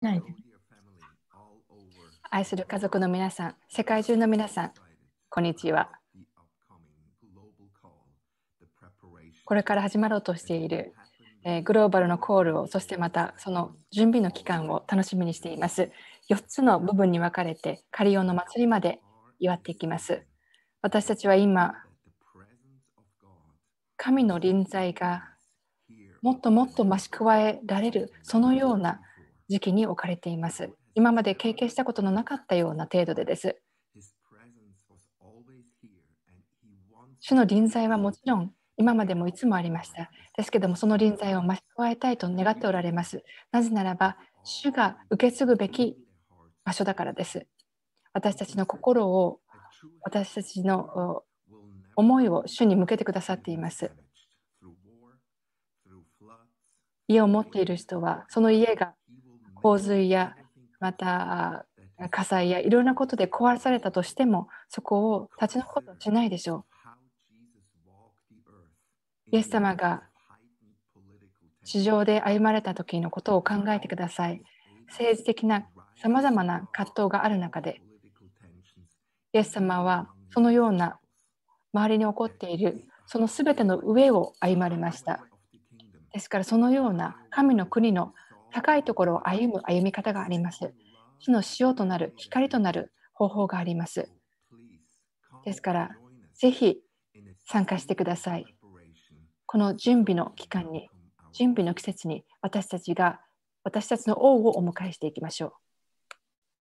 ないで愛する家族の皆さん、世界中の皆さん、こんにちは。これから始まろうとしている、えー、グローバルのコールを、そしてまたその準備の期間を楽しみにしています。4つの部分に分かれて、カリオの祭りまで祝っていきます。私たちは今、神の臨在がもっともっと増し加えられる、そのような時期に置かれています。今まで経験したことのなかったような程度でです。主の臨在はもちろん今までもいつもありました。ですけども、その臨在を増し加えたいと願っておられます。なぜならば、主が受け継ぐべき場所だからです。私たちの心を、私たちの思いを主に向けてくださっています。家を持っている人は、その家が洪水やまた火災やいろんなことで壊されたとしてもそこを立ち残ることはしないでしょう。イエス様が地上で歩まれた時のことを考えてください。政治的なさまざまな葛藤がある中で、イエス様はそのような周りに起こっているそのすべての上を歩まれました。ですからそのような神の国の高いところを歩む歩み方があります。主の塩となる、光となる方法があります。ですから、ぜひ参加してください。この準備の期間に、準備の季節に私たちが私たちの王をお迎えしていきましょう。